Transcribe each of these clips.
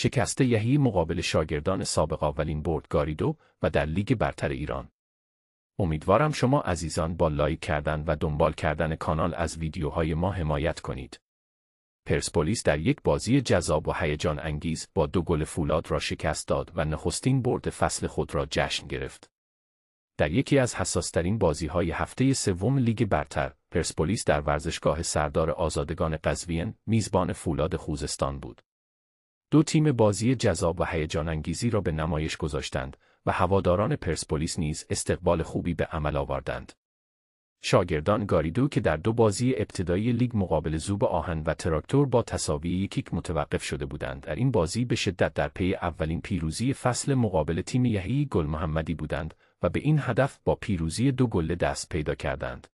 شکست یهی مقابل شاگردان سابق اولین برد گاریدو و در لیگ برتر ایران امیدوارم شما عزیزان با لایک کردن و دنبال کردن کانال از ویدیوهای ما حمایت کنید. پرسپولیس در یک بازی جذاب و هیجان انگیز با دو گل فولاد را شکست داد و نخستین برد فصل خود را جشن گرفت. در یکی از حساسترین بازی های هفته سوم لیگ برتر، پرسپولیس در ورزشگاه سردار آزادگان قزوین میزبان فولاد خوزستان بود. دو تیم بازی جذاب و هیجان انگیزی را به نمایش گذاشتند و هواداران پرسپولیس نیز استقبال خوبی به عمل آوردند. شاگردان گاریدو که در دو بازی ابتدایی لیگ مقابل زوب آهن و تراکتور با تساوی یکیک متوقف شده بودند در این بازی به شدت در پی اولین پیروزی فصل مقابل تیم یهی گل محمدی بودند و به این هدف با پیروزی دو گله دست پیدا کردند.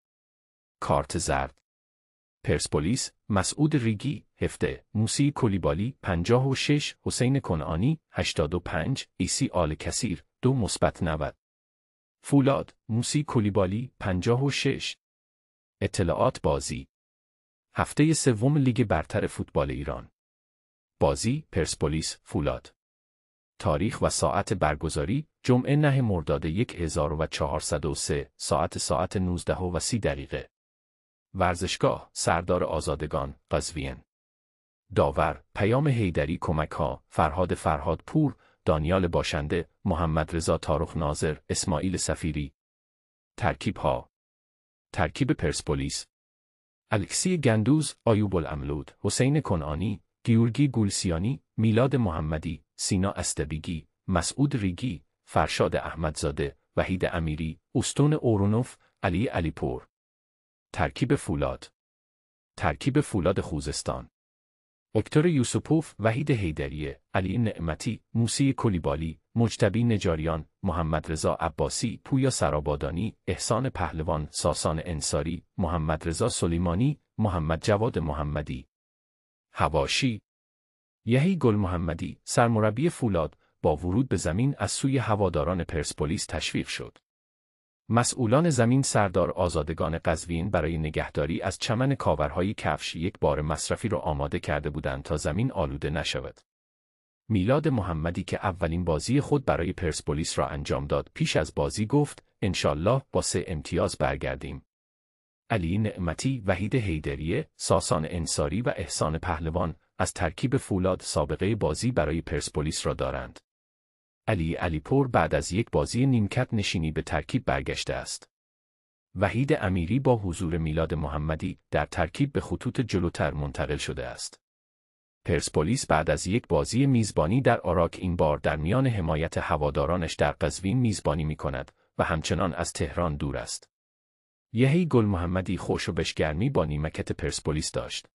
کارت زرد پرسپولیس، مسعود ریگی، هفته، موسی کلیبالی، 56، حسین کنعانی، 85، ایسی آل کسیر، دو مثبت 90. فولاد، موسی کلیبالی، 56. اطلاعات بازی هفته سوم لیگ برتر فوتبال ایران بازی پرسپولیس فولاد تاریخ و ساعت برگزاری جمعه نه مرداد 1403 ساعت ساعت 19 و 30 دقیقه ورزشگاه سردار آزادگان قزوین داور پیام هیدری کمک ها فرهاد پور، دانیال باشنده محمد رضا تارخ ناظر اسماعیل سفیری ترکیب ها ترکیب پرسپولیس الکسی گندوز آیوب الاملود حسین کنانی، گیورگی گولسیانی میلاد محمدی سینا استبیگی مسعود ریگی فرشاد احمدزاده وحید امیری استون اورونوف علی علیپور ترکیب فولاد ترکیب فولاد خوزستان اکتور یوسوپوف، وحید حیدری، علی نعمتی، موسی کلیبالی، مجتبی نجاریان، محمد رضا عباسی، پویا سرابادانی، احسان پهلوان، ساسان انصاری، محمد رضا سلیمانی، محمد جواد محمدی. هواشی یهی گل محمدی، سرمربی فولاد، با ورود به زمین از سوی هواداران پرسپولیس تشویق شد. مسئولان زمین سردار آزادگان قزوین برای نگهداری از چمن کاورهای کفش یک بار مصرفی را آماده کرده بودند تا زمین آلوده نشود. میلاد محمدی که اولین بازی خود برای پرسپولیس را انجام داد پیش از بازی گفت انشالله با سه امتیاز برگردیم. علی نعمتی، وحید حیدریه، ساسان انصاری و احسان پهلوان از ترکیب فولاد سابقه بازی برای پرسپولیس را دارند. علی علیپور بعد از یک بازی نیمکت نشینی به ترکیب برگشته است. وحید امیری با حضور میلاد محمدی در ترکیب به خطوط جلوتر منتقل شده است. پرسپولیس بعد از یک بازی میزبانی در آراک این بار در میان حمایت هوادارانش در قزوین میزبانی می کند و همچنان از تهران دور است. یهی گل محمدی خوش و بشگرمی با نیمکت پرسپولیس داشت.